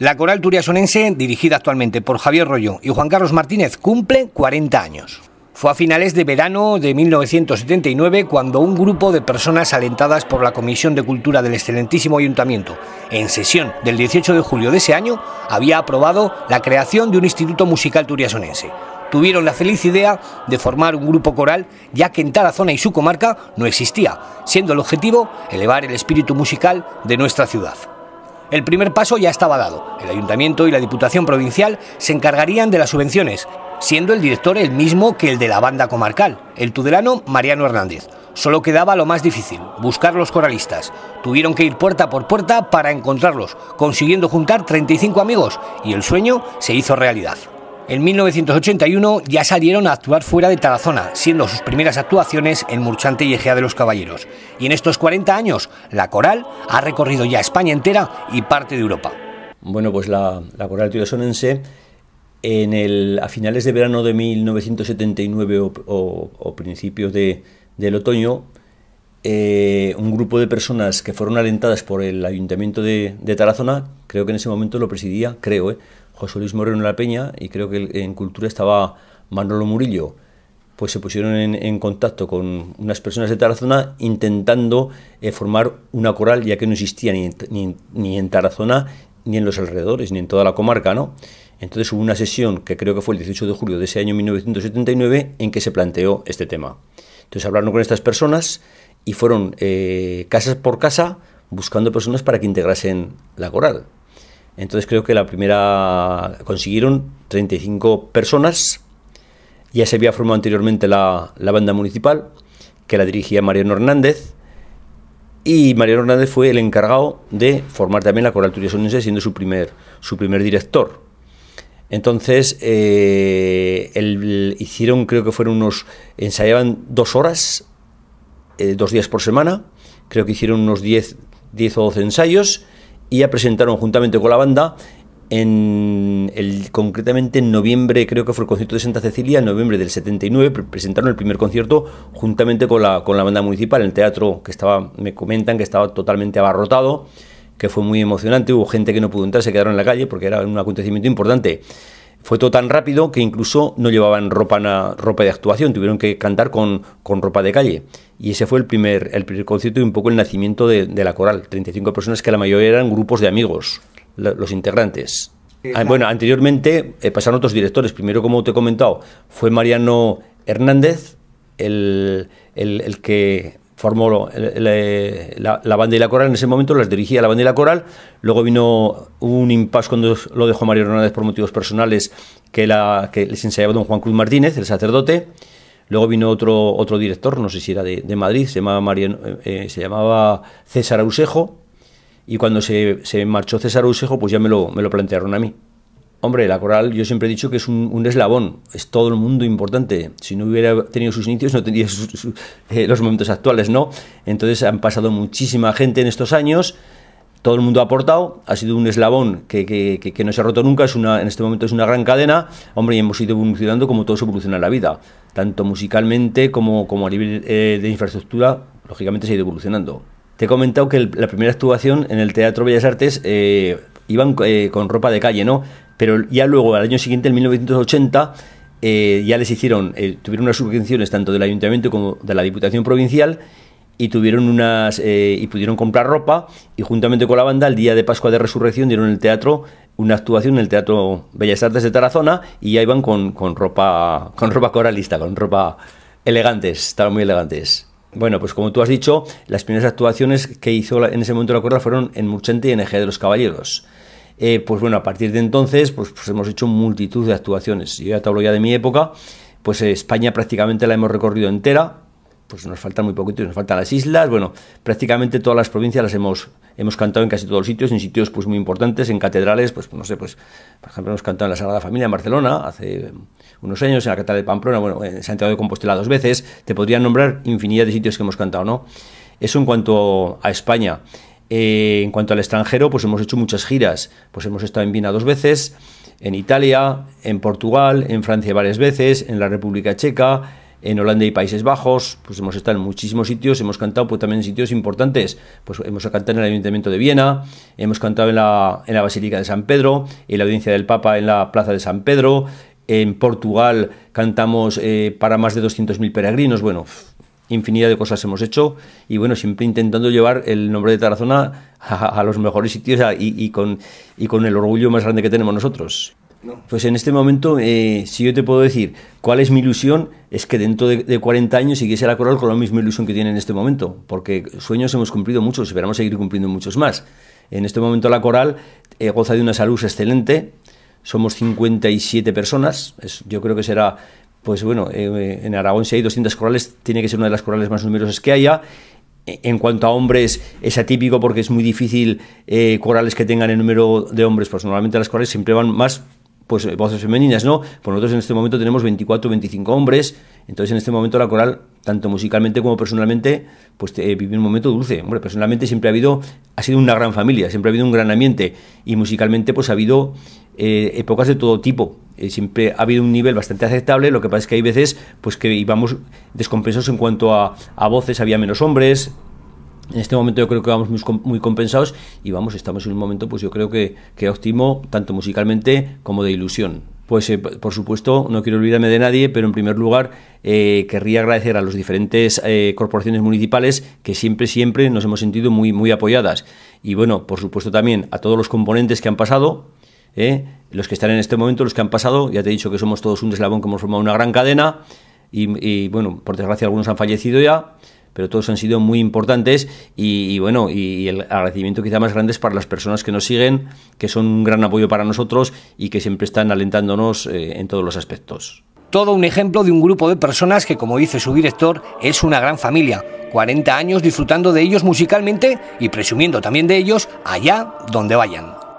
La coral turiasonense, dirigida actualmente por Javier Rollo y Juan Carlos Martínez, cumple 40 años. Fue a finales de verano de 1979 cuando un grupo de personas alentadas por la Comisión de Cultura del excelentísimo Ayuntamiento, en sesión del 18 de julio de ese año, había aprobado la creación de un instituto musical turiasonense. Tuvieron la feliz idea de formar un grupo coral, ya que en tal zona y su comarca no existía, siendo el objetivo elevar el espíritu musical de nuestra ciudad. El primer paso ya estaba dado. El ayuntamiento y la Diputación Provincial se encargarían de las subvenciones, siendo el director el mismo que el de la banda comarcal, el tudelano Mariano Hernández. Solo quedaba lo más difícil, buscar los coralistas. Tuvieron que ir puerta por puerta para encontrarlos, consiguiendo juntar 35 amigos y el sueño se hizo realidad. En 1981 ya salieron a actuar fuera de Tarazona, siendo sus primeras actuaciones en Murchante y Ejea de los Caballeros. Y en estos 40 años, la coral ha recorrido ya España entera y parte de Europa. Bueno, pues la, coral tirosonense en el, a finales de verano de 1979 o, principios del otoño, eh, un grupo de personas que fueron alentadas por el ayuntamiento de, de Tarazona, creo que en ese momento lo presidía, creo, eh, José Luis Moreno La Peña y creo que en Cultura estaba Manolo Murillo, pues se pusieron en, contacto con unas personas de Tarazona intentando eh, formar una coral ya que no existía ni en, ni, ni en Tarazona ni en los alrededores, ni en toda la comarca, ¿no? Entonces hubo una sesión que creo que fue el 18 de julio de ese año 1979 en que se planteó este tema. Entonces hablaron con estas personas y fueron eh, casa por casa buscando personas para que integrasen la coral. Entonces creo que la primera consiguieron 35 personas. Ya se había formado anteriormente la, banda municipal, que la dirigía Mariano Hernández. Y Mariano Hernández fue el encargado de formar también la coral Sonense... siendo su primer, su primer director. Entonces, eh, hicieron, creo que fueron unos, ensayaban dos horas, eh, dos días por semana, creo que hicieron unos 10 o 12 ensayos, y ya presentaron juntamente con la banda en concretamente en noviembre, creo que fue el concierto de Santa Cecilia, en noviembre del 79, presentaron el primer concierto juntamente con la, con la banda municipal, en el teatro que estaba, me comentan que estaba totalmente abarrotado, que fue muy emocionante, hubo gente que no pudo entrar, se quedaron en la calle porque era un acontecimiento importante. Fue todo tan rápido que incluso no llevaban ropa, ropa de actuación, tuvieron que cantar con, ropa de calle. Y ese fue el primer, el concierto y un poco el nacimiento de, la coral. 35 personas que la mayoría eran grupos de amigos, los integrantes. Ah, bueno, anteriormente eh, pasaron otros directores. Primero, como te he comentado, fue Mariano Hernández, el que formó eh, la, banda y la coral, en ese momento las dirigía la banda y la coral, luego vino un impasse cuando lo dejó Mario Hernández por motivos personales que, la, que les enseñaba don Juan Cruz Martínez, el sacerdote, luego vino otro, otro director, no sé si era de, Madrid, se llamaba, eh, eh, se llamaba César Ausejo, y cuando se, marchó César Ausejo, pues ya me me lo plantearon a mí. Hombre, la coral yo siempre he dicho que es un, eslabón, es todo el mundo importante. Si no hubiera tenido sus inicios, no tendría eh, los momentos actuales, ¿no? Entonces han pasado muchísima gente en estos años, todo el mundo ha aportado, ha sido un eslabón que, no se ha roto nunca, es una, en este momento es una gran cadena, hombre, y hemos ido evolucionando como todo se evoluciona en la vida, tanto musicalmente como, como a nivel eh, de infraestructura, lógicamente se ha ido evolucionando. Te he comentado que la primera actuación en el Teatro Bellas Artes eh, iban con ropa de calle, ¿no? pero ya luego, al año siguiente, en 1980, eh, ya les hicieron, eh, tuvieron unas subvenciones tanto del ayuntamiento como de la Diputación Provincial y tuvieron unas eh, y pudieron comprar ropa y juntamente con la banda el día de Pascua de Resurrección dieron en el teatro una actuación en el Teatro Bellas Artes de Tarazona y ya iban con, ropa con ropa coralista, con ropa elegantes, estaban muy elegantes. Bueno, pues como tú has dicho, las primeras actuaciones que hizo en ese momento la coral fueron en Murchente y en Eje de los Caballeros. Eh, pues bueno, a partir de entonces, pues, pues, hemos hecho multitud de actuaciones. Yo ya te hablo ya de mi época, pues eh, España prácticamente la hemos recorrido entera, pues nos faltan muy poquitos, nos faltan las islas, bueno, prácticamente todas las provincias las hemos, hemos cantado en casi todos los sitios, en sitios pues muy importantes, en catedrales, pues no sé, pues por ejemplo hemos cantado en la Sagrada Familia en Barcelona hace eh, unos años, en la Catedral de Pamplona, bueno, en Santiago de Compostela dos veces, te podría nombrar infinidad de sitios que hemos cantado, ¿no? Eso en cuanto a España. Eh, en cuanto al extranjero, pues hemos hecho muchas giras. Pues hemos estado en Viena dos veces, en Italia, en Portugal, en Francia varias veces, en la República Checa, en Holanda y Países Bajos, pues hemos estado en muchísimos sitios, hemos cantado pues, también en sitios importantes, pues hemos cantado en el Ayuntamiento de Viena, hemos cantado en la, en la Basílica de San Pedro, en la Audiencia del Papa en la Plaza de San Pedro, en Portugal cantamos eh, para más de 200.000 peregrinos, bueno, infinidad de cosas hemos hecho y bueno, siempre intentando llevar el nombre de Tarazona a, los mejores sitios y, con, con el orgullo más grande que tenemos nosotros. Pues en este momento, eh, si yo te puedo decir cuál es mi ilusión, es que dentro de, 40 años siguiese la coral con la misma ilusión que tiene en este momento, porque sueños hemos cumplido muchos, esperamos seguir cumpliendo muchos más. En este momento la coral eh, goza de una salud excelente, somos 57 personas, yo creo que será pues bueno, eh, en Aragón si hay 200 corales tiene que ser una de las corales más numerosas que haya. E, en cuanto a hombres, es atípico porque es muy difícil eh, corales que tengan el número de hombres, pues normalmente las corales siempre van más pues eh, voces femeninas, ¿no? Pues nosotros en este momento tenemos 24 25 hombres, entonces en este momento la coral, tanto musicalmente como personalmente, pues vive un momento dulce. Hombre, personalmente siempre ha habido, ha sido una gran familia, siempre ha habido un gran ambiente y musicalmente pues ha habido épocas de todo tipo. Eh, siempre ha habido un nivel bastante aceptable, lo que pasa es que hay veces pues que íbamos descompensados en cuanto a, a voces, había menos hombres, en este momento yo creo que vamos muy, compensados y vamos, estamos en un momento, pues yo creo que, que óptimo, tanto musicalmente como de ilusión. Pues eh, por supuesto, no quiero olvidarme de nadie, pero en primer lugar eh, querría agradecer a los diferentes corporaciones municipales que siempre, siempre nos hemos sentido muy, muy apoyadas. Y bueno, por supuesto también a todos los componentes que han pasado, ¿eh? los que están en este momento, los que han pasado, ya te he dicho que somos todos un eslabón que hemos formado una gran cadena y, bueno, por desgracia algunos han fallecido ya, pero todos han sido muy importantes y, bueno, y, el agradecimiento quizá más grande es para las personas que nos siguen, que son un gran apoyo para nosotros y que siempre están alentándonos eh, en todos los aspectos. Todo un ejemplo de un grupo de personas que, como dice su director, es una gran familia. 40 años disfrutando de ellos musicalmente y presumiendo también de ellos allá donde vayan.